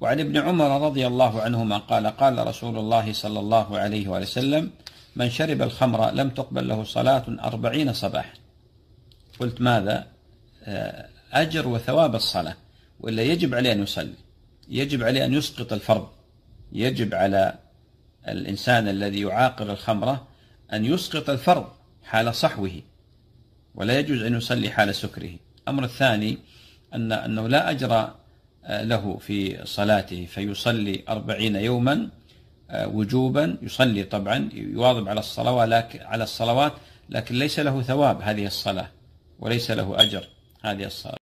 وعن ابن عمر رضي الله عنهما قال قال رسول الله صلى الله عليه وسلم من شرب الخمر لم تقبل له صلاة أربعين صباحا قلت ماذا آه، أجر وثواب الصلاة ولا يجب عليه أن يصلي يجب عليه أن يسقط الفرض يجب على الإنسان الذي يعاقر الخمرة أن يسقط الفرض حال صحوه ولا يجوز أن يصلي حال سكره الأمر الثاني أن أنه لا أجر له في صلاته فيصلي أربعين يوما آه، وجوبا يصلي طبعا يواظب على الصلوات على الصلوات لكن ليس له ثواب هذه الصلاة وليس له أجر هذه الصلاة